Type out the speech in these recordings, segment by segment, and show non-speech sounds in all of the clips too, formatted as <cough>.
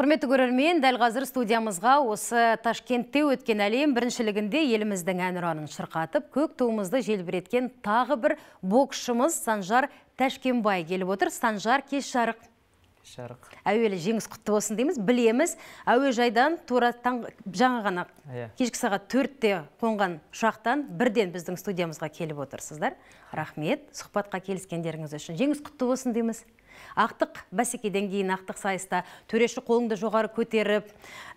құрметті көрермен дәл қазір студиямызға осы ташкентте өткен әлем біріншілігінде еліміздің әнұранын шырқатып көк туымызды желбіреткен тағы бір боксшымыз санжар тәшкенбай келіп отыр санжар кеш жарық кеш жарық әуелі жеңіс құтты болсын дейміз білеміз әуежайдан тура жаңа ғана иә. кешкі сағат төртте қонған ұшақтан бірден біздің студиямызға келіп отырсыздар рахмет сұхбатқа келіскендеріңіз үшін жеңіс құтты болсын дейміз ақтық бәсекеден кейін ақтық сайыста төреші қолыңды жоғары көтеріп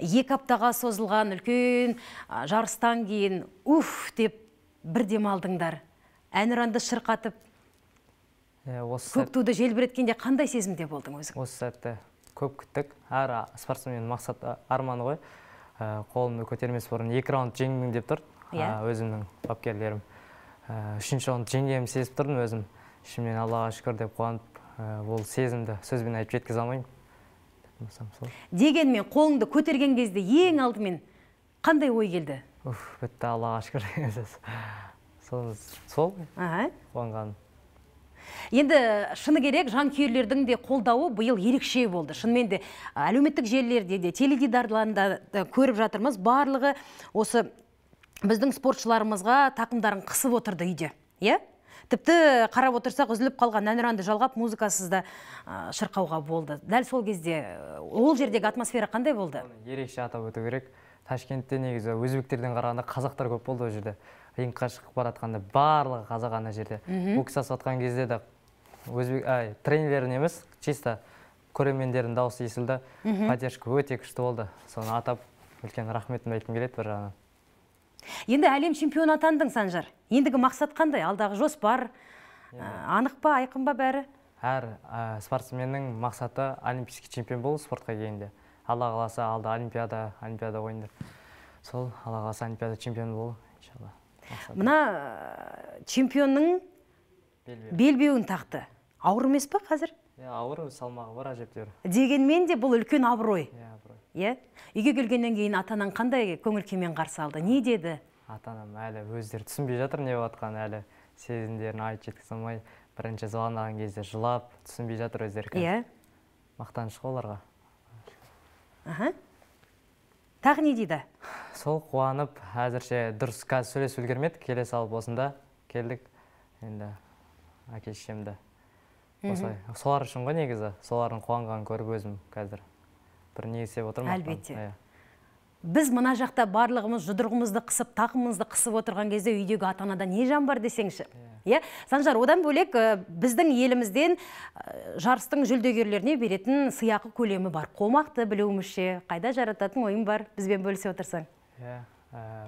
екі аптаға созылған үлкен жарыстан кейін уф деп бір демалдыңдар әнұранды шырқатып осы көк туды желбіреткенде қандай сезімде болдың өзің осы сәтті көп күттік әр спортсменнің мақсаты арманы ғой қолымды көтермес бұрын екі раунд жеңдің деп тұр иә. өзімнің бапкерлерім үшінші оны жеңгенімді сезіп тұрдым өзім ішімнен аллаға шүкір деп қуанып Ә, ол сезімді сөзбен айтып жеткізе алмаймын дегенмен қолыңды көтерген кезде ең алдымен қандай ой келді уф бітті аллаға шүкір <laughs> сол сол қуанғаным енді шыны керек жанкүйерлердің де қолдауы биыл ерекше болды шынымен де әлеуметтік желілерде де теледидарларда көріп жатырмыз барлығы осы біздің спортшыларымызға тақымдарын қысып отырды үйде иә тіпті қарап отырсақ үзіліп қалған әнұранды жалғап музыкасыз да шырқауға болды дәл сол кезде ол жердегі атмосфера қандай болды ерекше атап өту керек ташкентте негізі өзбектерден қарағанда қазақтар көп болды ол жерде рингқа шығып бара жатқанда барлығы қазақ ана жерде бокс жатқан кезде де өзбек ай тренерлерін емес чисто көрермендердің дауысы естілді поддержка өте күшті болды соны атап үлкен рахметімді айтқым келеді бір жағынан енді әлем чемпионы атандың санжар ендігі мақсат қандай алдағы жоспар бар? анық па айқын ба бәрі әр спортсменнің мақсаты олимпийский чемпион болу спортқа келгенде алла қаласа алда олимпиада олимпиада ойындар сол алла қаласа олимпиада чемпионы болу иншалла мына чемпионның белбеуін тақты ауыр емес па қазір ауыр салмағы бар әжептәуір дегенмен де бұл үлкен абырой иә үйге келгеннен кейін ата қандай көңіл күймен қарсы алды не деді ата әлі өздері түсінбей жатыр не атқан әлі сезімдерін айтып жеткізе алмай бірінші звондаған кезде жылап түсінбей жатыр өздері иә мақтаныш қой оларға аха тағы не дейді сол қуанып әзірше дұрыс қазір сөйлесіп үлгермедік келе салып осында келдік енді әке осылай солар үшін ғой негізі солардың қуанғанын көріп өзім қазір бір не істеп отырмын әлбетте иә. біз мына жақта барлығымыз жұдырығымызды қысып тақымымызды қысып отырған кезде үйдегі ата анада не жан бар десеңші иә, иә? санжар одан бөлек біздің елімізден жарыстың жүлдегерлеріне беретін сыйақы көлемі бар қомақты білуімізше қайда жарататын ойың бар бізбен бөлісе отырсаң иә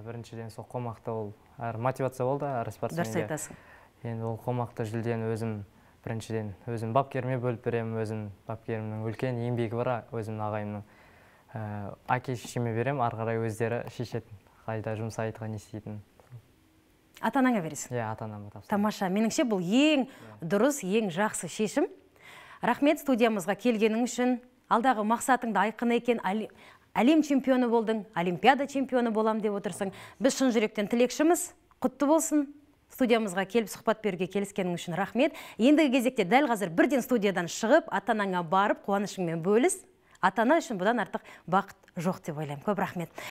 біріншіден сол қомақты ол әрі мотивация болды әрі дұрыс айтасың енді ол қомақты жүлдені өзім біріншіден өзім бапкеріме бөліп беремін өзім бапкерімнің үлкен еңбегі бар өзімнің ағайымның ә, әке шешеме беремін ары қарай өздері шешетін қайда жұмсайды не істейтінін ата анаңа бересің иә yeah, ата анама тамаша меніңше бұл ең yeah. Иә. дұрыс ең жақсы шешім рахмет студиямызға келгенің үшін алдағы да айқын екен әлем чемпионы болдың олимпиада чемпионы болам деп отырсың біз шын жүректен тілекшіміз құтты болсын студиямызға келіп сұхбат беруге келіскенің үшін рахмет ендігі кезекте дәл қазір бірден студиядан шығып ата анаңа барып қуанышыңмен бөліс ата ана үшін бұдан артық бақыт жоқ деп ойлаймын көп рахмет